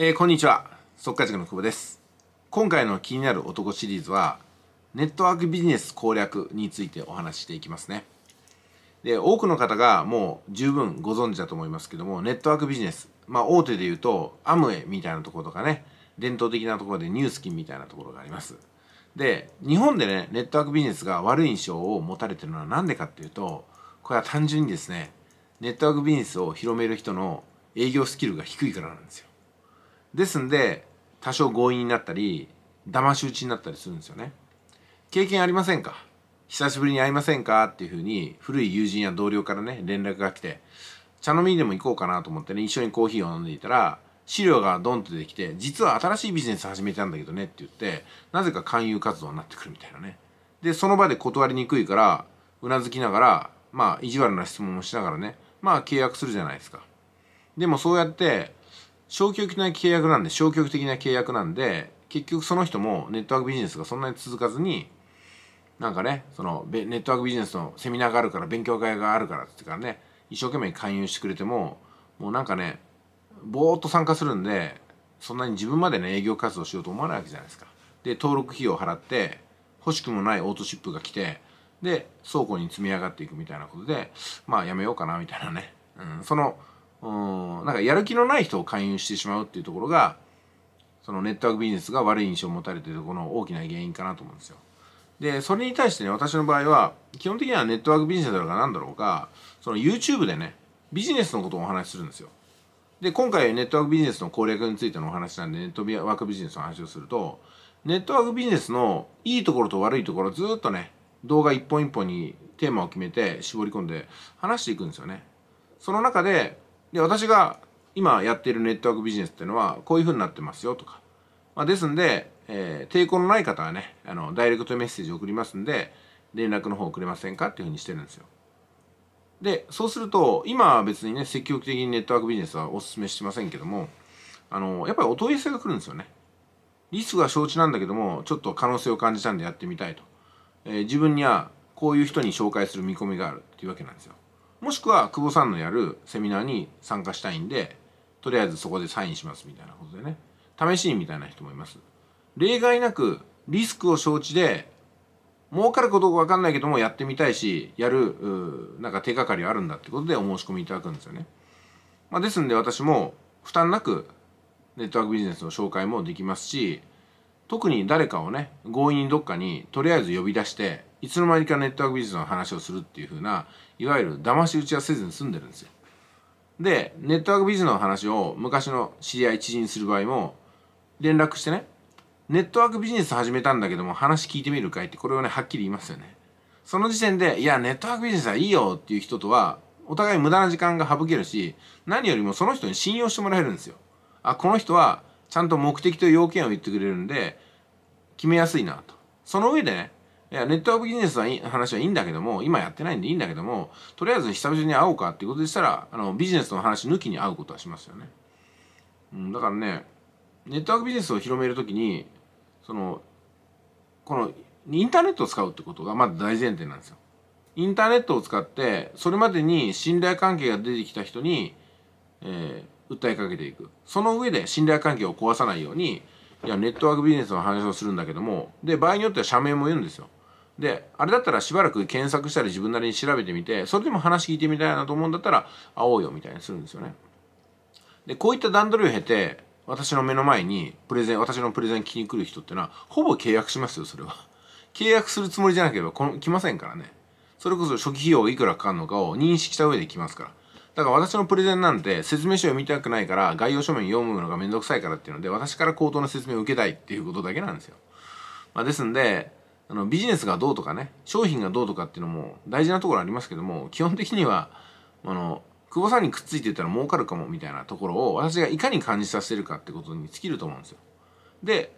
えー、こんにちは速稼塾の久保です今回の気になる男シリーズはネットワークビジネス攻略についてお話ししていきますねで多くの方がもう十分ご存知だと思いますけどもネットワークビジネスまあ大手で言うとアムウェイみたいなところとかね伝統的なところでニュースキンみたいなところがありますで日本でねネットワークビジネスが悪い印象を持たれてるのは何でかっていうとこれは単純にですねネットワークビジネスを広める人の営業スキルが低いからなんですよですんで多少強引になったり騙し討ちになったりするんですよね経験ありませんか久しぶりに会いませんかっていうふうに古い友人や同僚からね連絡が来て茶飲みにでも行こうかなと思ってね一緒にコーヒーを飲んでいたら資料がドンと出てきて実は新しいビジネス始めたんだけどねって言ってなぜか勧誘活動になってくるみたいなねでその場で断りにくいからうなずきながらまあ意地悪な質問をしながらねまあ契約するじゃないですかでもそうやって消極的な契約なんで消極的な契約なんで結局その人もネットワークビジネスがそんなに続かずになんかねそのネットワークビジネスのセミナーがあるから勉強会があるからってからね一生懸命勧誘してくれてももうなんかねぼーっと参加するんでそんなに自分までね営業活動しようと思わないわけじゃないですか。で登録費用を払って欲しくもないオートシップが来てで倉庫に積み上がっていくみたいなことでまあやめようかなみたいなね、うん、そのうん、なんかやる気のない人を勧誘してしまうっていうところが、そのネットワークビジネスが悪い印象を持たれているこの大きな原因かなと思うんですよ。で、それに対してね、私の場合は、基本的にはネットワークビジネスだろうが何だろうが、その YouTube でね、ビジネスのことをお話しするんですよ。で、今回ネットワークビジネスの攻略についてのお話なんで、ネットワークビジネスの話をすると、ネットワークビジネスのいいところと悪いところずっとね、動画一本一本にテーマを決めて絞り込んで話していくんですよね。その中で、で私が今やっているネットワークビジネスっていうのはこういうふうになってますよとか、まあ、ですんで、えー、抵抗のない方はねあのダイレクトメッセージを送りますんで連絡の方くれませんかっていうふうにしてるんですよでそうすると今は別にね積極的にネットワークビジネスはお勧めしてませんけどもあのやっぱりお問い合わせが来るんですよねリスクは承知なんだけどもちょっと可能性を感じたんでやってみたいと、えー、自分にはこういう人に紹介する見込みがあるっていうわけなんですよもしくは久保さんのやるセミナーに参加したいんでとりあえずそこでサインしますみたいなことでね試しにみたいな人もいます例外なくリスクを承知で儲かることか分かんないけどもやってみたいしやるなんか手がかりあるんだってことでお申し込みいただくんですよね、まあ、ですんで私も負担なくネットワークビジネスの紹介もできますし特に誰かをね強引にどっかにとりあえず呼び出していつの間にかネットワークビジネスの話をするっていうふうないわゆる騙し討ちはせずに済んでるんですよ。でネットワークビジネスの話を昔の知り合い知人にする場合も連絡してねネットワークビジネス始めたんだけども話聞いてみるかいってこれをねはっきり言いますよね。その時点でいやネットワークビジネスはいいよっていう人とはお互い無駄な時間が省けるし何よりもその人に信用してもらえるんですよ。あこの人はちゃんと目的と要件を言ってくれるんで決めやすいなと。その上でねいや、ネットワークビジネスの話はいいんだけども、今やってないんでいいんだけども、とりあえず久々に会おうかっていうことでしたら、あの、ビジネスの話抜きに会うことはしますよね。うん、だからね、ネットワークビジネスを広めるときに、その、この、インターネットを使うってことがまず大前提なんですよ。インターネットを使って、それまでに信頼関係が出てきた人に、えー、訴えかけていく。その上で信頼関係を壊さないように、いや、ネットワークビジネスの話をするんだけども、で、場合によっては社名も言うんですよ。で、あれだったらしばらく検索したり自分なりに調べてみて、それでも話聞いてみたいなと思うんだったら、会おうよみたいにするんですよね。で、こういった段取りを経て、私の目の前にプレゼン、私のプレゼン聞きに来る人ってのは、ほぼ契約しますよ、それは。契約するつもりじゃなければこの来ませんからね。それこそ初期費用いくらかかるのかを認識した上で来ますから。だから私のプレゼンなんて説明書読みたくないから概要書面読むのがめんどくさいからっていうので私から口頭の説明を受けたいっていうことだけなんですよ。まあ、ですんであのビジネスがどうとかね商品がどうとかっていうのも大事なところありますけども基本的にはあの久保さんにくっついてたら儲かるかもみたいなところを私がいかに感じさせるかってことに尽きると思うんですよ。で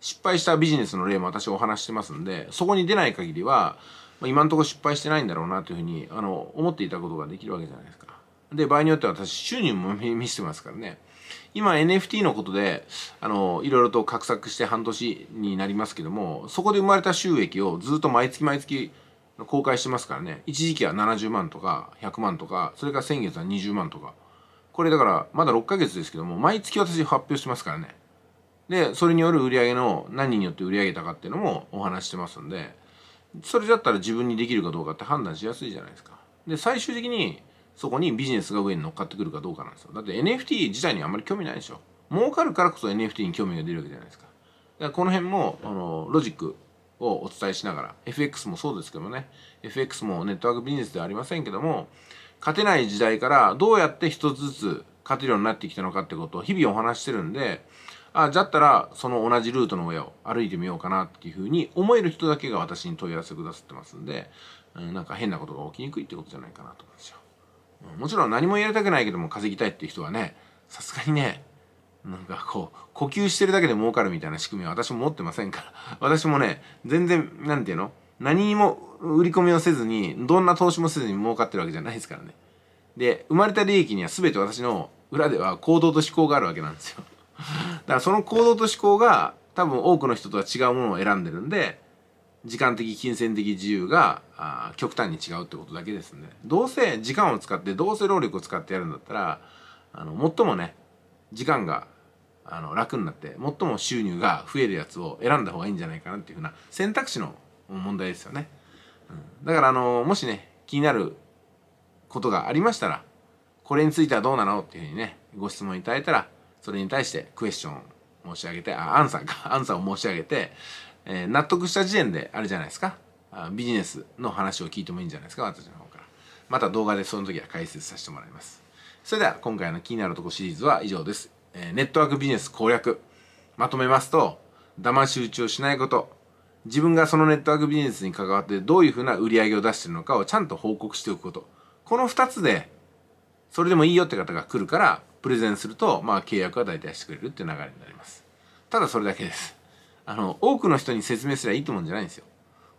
失敗したビジネスの例も私お話してますんでそこに出ない限りは、まあ、今んところ失敗してないんだろうなというふうにあの思っていたことができるわけじゃないですか。で場合によっては私収入も見せてますからね。今 NFT のことで、あの、いろいろと画策して半年になりますけども、そこで生まれた収益をずっと毎月毎月公開してますからね、一時期は70万とか100万とか、それから先月は20万とか。これだからまだ6ヶ月ですけども、毎月私発表してますからね。で、それによる売り上げの何によって売り上げたかっていうのもお話してますんで、それだったら自分にできるかどうかって判断しやすいじゃないですか。で、最終的にそこにビジネスが上に乗っかってくるかどうかなんですよだって NFT 自体にあんまり興味ないでしょ儲かるからこそ NFT に興味が出るわけじゃないですかだからこの辺もあのロジックをお伝えしながら FX もそうですけどね FX もネットワークビジネスではありませんけども勝てない時代からどうやって一つずつ勝てるようになってきたのかってことを日々お話してるんであじゃったらその同じルートの上を歩いてみようかなっていうふうに思える人だけが私に問い合わせくださってますんで、うん、なんか変なことが起きにくいってことじゃないかなと思うんですよ。もちろん何もやりたくないけども稼ぎたいっていう人はねさすがにねなんかこう呼吸してるだけで儲かるみたいな仕組みは私も持ってませんから 私もね全然何て言うの何も売り込みをせずにどんな投資もせずに儲かってるわけじゃないですからねで生まれた利益には全て私の裏では行動と思考があるわけなんですよ だからその行動と思考が多分多くの人とは違うものを選んでるんで時間的金銭的自由があ極端に違うってことだけですねどうせ時間を使ってどうせ労力を使ってやるんだったらあの最もね時間があの楽になって最も収入が増えるやつを選んだ方がいいんじゃないかなっていうふうな選択肢の問題ですよね、うん、だからあのもしね気になることがありましたらこれについてはどうなのっていうふうにねご質問いただいたらそれに対してクエスチョン申し上げてあアンサーかアンサーを申し上げてえー、納得した時点であれじゃないですかビジネスの話を聞いてもいいんじゃないですか私の方からまた動画でその時は解説させてもらいますそれでは今回の気になるとこシリーズは以上です、えー、ネットワークビジネス攻略まとめますと騙し討ちをしないこと自分がそのネットワークビジネスに関わってどういうふうな売り上げを出してるのかをちゃんと報告しておくことこの2つでそれでもいいよって方が来るからプレゼンするとまあ契約は大体してくれるっていう流れになりますただそれだけですあの多くの人に説明すればいいと思うんじゃないんですよ。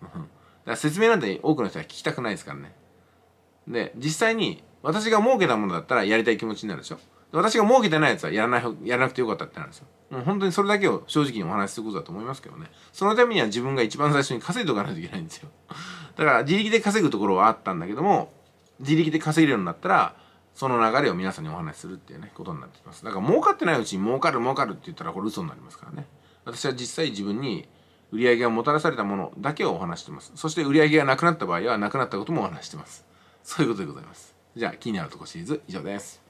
だから説明なんて多くの人は聞きたくないですからね。で実際に私が儲けたものだったらやりたい気持ちになるでしょ。私が儲けてないやつはやらないやらなくてよかったってなるんですよ。もう本当にそれだけを正直にお話しすることだと思いますけどね。そのためには自分が一番最初に稼いとかないといけないんですよ。だから自力で稼ぐところはあったんだけども、自力で稼げるようになったら、その流れを皆さんにお話しするっていうね、ことになってきます。だから儲かってないうちに儲かる儲かるって言ったらこれ嘘になりますからね。私は実際自分に売上がもたらされたものだけをお話してます。そして売上がなくなった場合はなくなったこともお話してます。そういうことでございます。じゃあ気になるとこシリーズ以上です。